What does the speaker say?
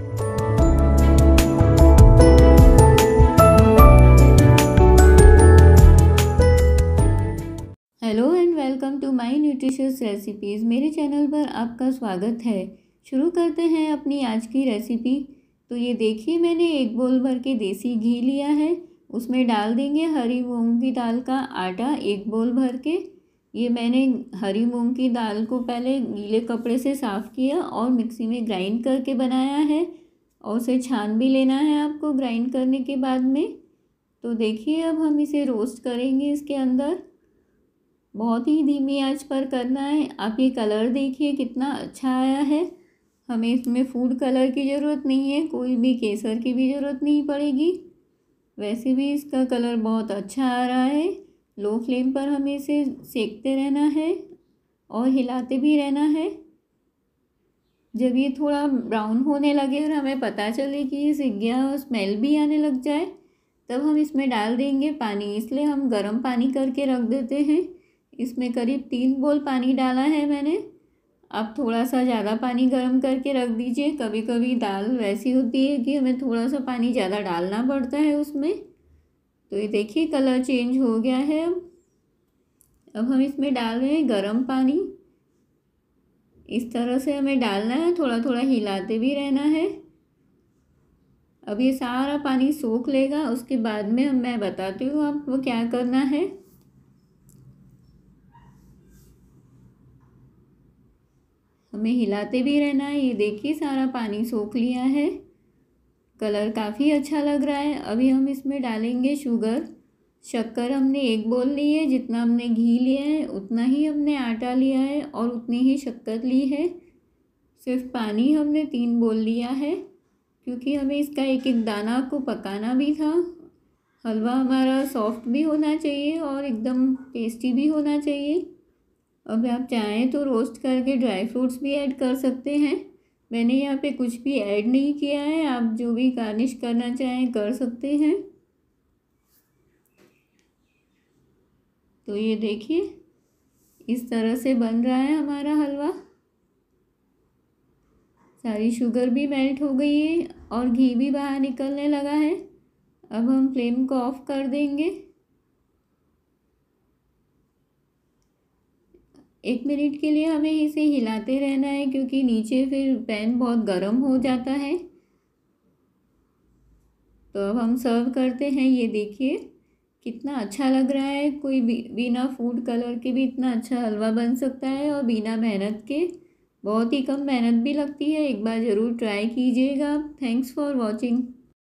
hello and welcome to my nutritious recipes मेरे channel पर आपका स्वागत है शुरू करते हैं अपनी आज की रेसिपी तो ये देखिए मैंने एक बोल भर के देसी घी लिया है उसमें डाल देंगे हरी मूंग की दाल का आटा एक बोल भर के ये मैंने हरी मूंग की दाल को पहले गीले कपड़े से साफ़ किया और मिक्सी में ग्राइंड करके बनाया है और उसे छान भी लेना है आपको ग्राइंड करने के बाद में तो देखिए अब हम इसे रोस्ट करेंगे इसके अंदर बहुत ही धीमी आंच पर करना है आप ये कलर देखिए कितना अच्छा आया है हमें इसमें फूड कलर की ज़रूरत नहीं है कोई भी केसर की भी ज़रूरत नहीं पड़ेगी वैसे भी इसका कलर बहुत अच्छा आ रहा है लो फ्लेम पर हमें इसे सेकते रहना है और हिलाते भी रहना है जब ये थोड़ा ब्राउन होने लगे और हमें पता चले कि ये सिक गया और स्मेल भी आने लग जाए तब हम इसमें डाल देंगे पानी इसलिए हम गर्म पानी करके रख देते हैं इसमें करीब तीन बोल पानी डाला है मैंने आप थोड़ा सा ज़्यादा पानी गर्म करके रख दीजिए कभी कभी दाल वैसी होती है कि हमें थोड़ा सा पानी ज़्यादा डालना पड़ता है उसमें तो ये देखिए कलर चेंज हो गया है अब अब हम इसमें डाल रहे हैं गर्म पानी इस तरह से हमें डालना है थोड़ा थोड़ा हिलाते भी रहना है अब ये सारा पानी सोख लेगा उसके बाद में मैं बताती हूँ आपको क्या करना है हमें हिलाते भी रहना है ये देखिए सारा पानी सोख लिया है कलर काफ़ी अच्छा लग रहा है अभी हम इसमें डालेंगे शुगर शक्कर हमने एक बोल ली है जितना हमने घी लिया है उतना ही हमने आटा लिया है और उतनी ही शक्कर ली है सिर्फ पानी हमने तीन बोल लिया है क्योंकि हमें इसका एक एक दाना को पकाना भी था हलवा हमारा सॉफ्ट भी होना चाहिए और एकदम टेस्टी भी होना चाहिए अब आप चाहें तो रोस्ट करके ड्राई फ्रूट्स भी ऐड कर सकते हैं मैंने यहाँ पे कुछ भी ऐड नहीं किया है आप जो भी गार्निश करना चाहें कर सकते हैं तो ये देखिए इस तरह से बन रहा है हमारा हलवा सारी शुगर भी मेल्ट हो गई है और घी भी बाहर निकलने लगा है अब हम फ्लेम को ऑफ़ कर देंगे एक मिनट के लिए हमें इसे हिलाते रहना है क्योंकि नीचे फिर पैन बहुत गर्म हो जाता है तो अब हम सर्व करते हैं ये देखिए कितना अच्छा लग रहा है कोई बिना फूड कलर के भी इतना अच्छा हलवा बन सकता है और बिना मेहनत के बहुत ही कम मेहनत भी लगती है एक बार ज़रूर ट्राई कीजिएगा थैंक्स फॉर वॉचिंग